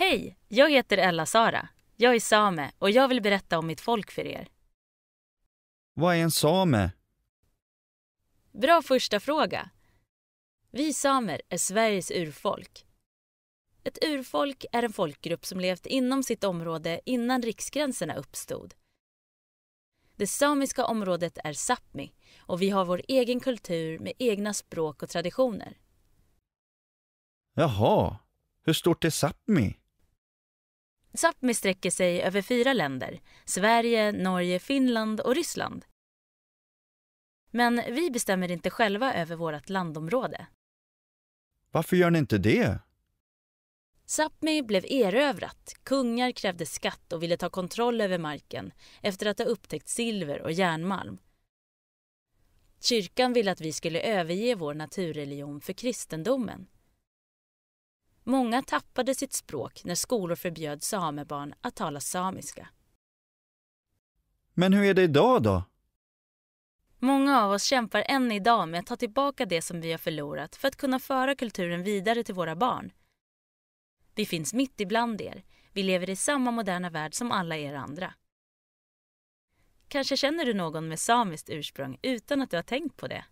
Hej! Jag heter Ella-Sara. Jag är same och jag vill berätta om mitt folk för er. Vad är en same? Bra första fråga. Vi samer är Sveriges urfolk. Ett urfolk är en folkgrupp som levt inom sitt område innan riksgränserna uppstod. Det samiska området är Sápmi och vi har vår egen kultur med egna språk och traditioner. Jaha, hur stort är Sápmi? Sápmi sträcker sig över fyra länder, Sverige, Norge, Finland och Ryssland. Men vi bestämmer inte själva över vårt landområde. Varför gör ni inte det? Sápmi blev erövrat. Kungar krävde skatt och ville ta kontroll över marken efter att ha upptäckt silver och järnmalm. Kyrkan ville att vi skulle överge vår naturreligion för kristendomen. Många tappade sitt språk när skolor förbjöd samebarn att tala samiska. Men hur är det idag då? Många av oss kämpar än idag med att ta tillbaka det som vi har förlorat för att kunna föra kulturen vidare till våra barn. Vi finns mitt ibland er. Vi lever i samma moderna värld som alla er andra. Kanske känner du någon med samiskt ursprung utan att du har tänkt på det?